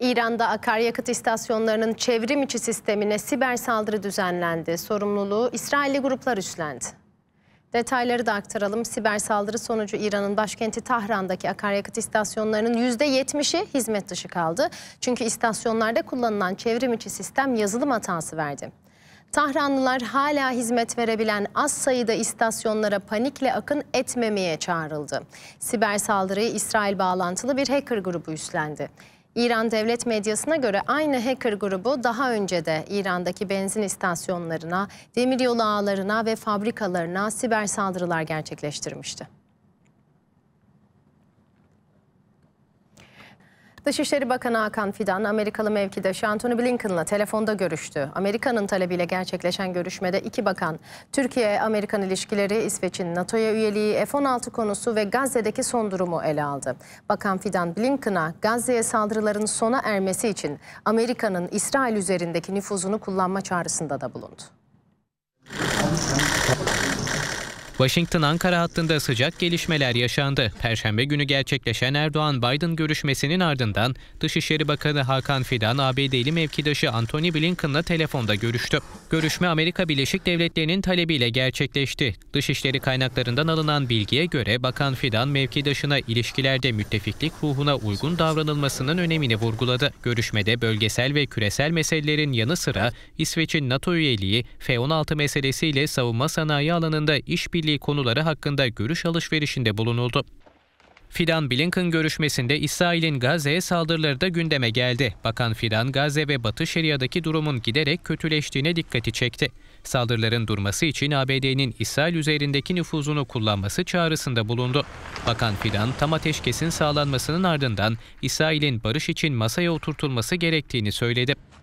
İran'da akaryakıt istasyonlarının çevrim içi sistemine siber saldırı düzenlendi. Sorumluluğu İsrailli gruplar üstlendi. Detayları da aktaralım. Siber saldırı sonucu İran'ın başkenti Tahran'daki akaryakıt istasyonlarının %70'i hizmet dışı kaldı. Çünkü istasyonlarda kullanılan çevrim içi sistem yazılım hatası verdi. Tahranlılar hala hizmet verebilen az sayıda istasyonlara panikle akın etmemeye çağrıldı. Siber saldırıyı İsrail bağlantılı bir hacker grubu üstlendi. İran devlet medyasına göre aynı hacker grubu daha önce de İran'daki benzin istasyonlarına, demiryolu ağlarına ve fabrikalarına siber saldırılar gerçekleştirmişti. Dışişleri Bakanı Hakan Fidan, Amerikalı mevkidaşı Antony Blinken'la telefonda görüştü. Amerika'nın talebiyle gerçekleşen görüşmede iki bakan, Türkiye-Amerikan ilişkileri, İsveç'in NATO'ya üyeliği, F-16 konusu ve Gazze'deki son durumu ele aldı. Bakan Fidan, Blinken'a Gazze'ye saldırıların sona ermesi için Amerika'nın İsrail üzerindeki nüfuzunu kullanma çağrısında da bulundu. Washington-Ankara hattında sıcak gelişmeler yaşandı. Perşembe günü gerçekleşen Erdoğan-Biden görüşmesinin ardından Dışişleri Bakanı Hakan Fidan, ABD'li mevkidaşı Antony Blinken'la telefonda görüştü. Görüşme Amerika Birleşik Devletleri'nin talebiyle gerçekleşti. Dışişleri kaynaklarından alınan bilgiye göre Bakan Fidan, mevkidaşına ilişkilerde müttefiklik ruhuna uygun davranılmasının önemini vurguladı. Görüşmede bölgesel ve küresel meselelerin yanı sıra İsveç'in NATO üyeliği, F-16 meselesiyle savunma sanayi alanında işbirliği işbirliği konuları hakkında görüş alışverişinde bulunuldu. Fidan Blinken görüşmesinde İsrail'in Gazze'ye saldırıları da gündeme geldi. Bakan Fidan, Gazze ve Batı Şeria'daki durumun giderek kötüleştiğine dikkati çekti. Saldırıların durması için ABD'nin İsrail üzerindeki nüfuzunu kullanması çağrısında bulundu. Bakan Fidan, tam ateşkesin sağlanmasının ardından İsrail'in barış için masaya oturtulması gerektiğini söyledi.